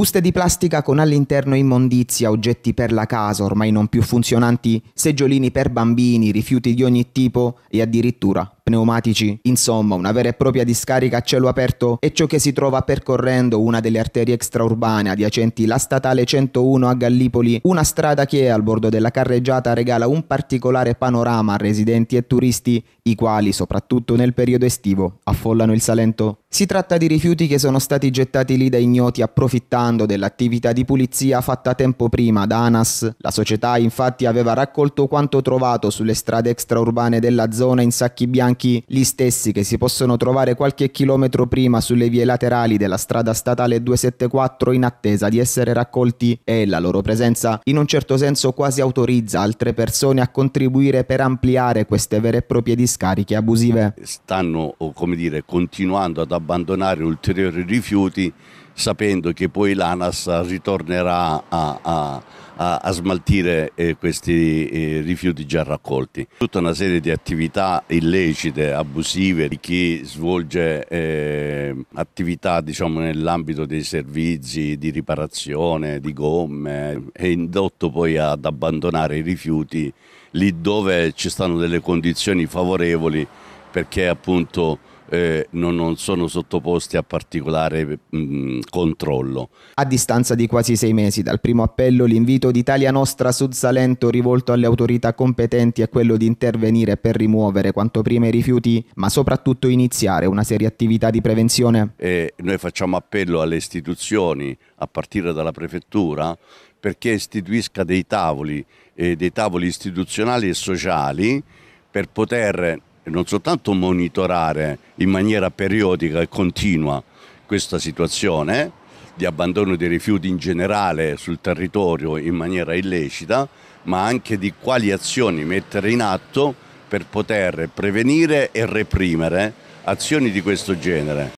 buste di plastica con all'interno immondizia, oggetti per la casa ormai non più funzionanti, seggiolini per bambini, rifiuti di ogni tipo e addirittura pneumatici. Insomma, una vera e propria discarica a cielo aperto è ciò che si trova percorrendo una delle arterie extraurbane adiacenti la statale 101 a Gallipoli, una strada che al bordo della carreggiata regala un particolare panorama a residenti e turisti, i quali, soprattutto nel periodo estivo, affollano il Salento. Si tratta di rifiuti che sono stati gettati lì da ignoti approfittando dell'attività di pulizia fatta tempo prima da ANAS. La società infatti aveva raccolto quanto trovato sulle strade extraurbane della zona in sacchi bianchi bianchi, gli stessi che si possono trovare qualche chilometro prima sulle vie laterali della strada statale 274 in attesa di essere raccolti e la loro presenza in un certo senso quasi autorizza altre persone a contribuire per ampliare queste vere e proprie discariche abusive. Stanno, come dire, continuando ad abbandonare ulteriori rifiuti sapendo che poi l'ANAS ritornerà a, a, a, a smaltire eh, questi eh, rifiuti già raccolti. Tutta una serie di attività illecite, abusive di chi svolge eh, attività diciamo, nell'ambito dei servizi di riparazione, di gomme, è indotto poi ad abbandonare i rifiuti lì dove ci stanno delle condizioni favorevoli perché appunto eh, non, non, sono sottoposti a particolare mh, mm, controllo. A distanza di quasi sei mesi dal primo appello, l'invito d'Italia Nostra Sud Salento rivolto alle autorità competenti è quello di intervenire per rimuovere quanto prima i rifiuti, ma soprattutto iniziare una seria attività di prevenzione. E noi facciamo appello alle istituzioni, a partire dalla prefettura, perché istituisca dei tavoli, eh, dei tavoli istituzionali e sociali per poter non soltanto monitorare in maniera periodica e continua questa situazione di abbandono dei rifiuti in generale sul territorio in maniera illecita, ma anche di quali azioni mettere in atto per poter prevenire e reprimere azioni di questo genere.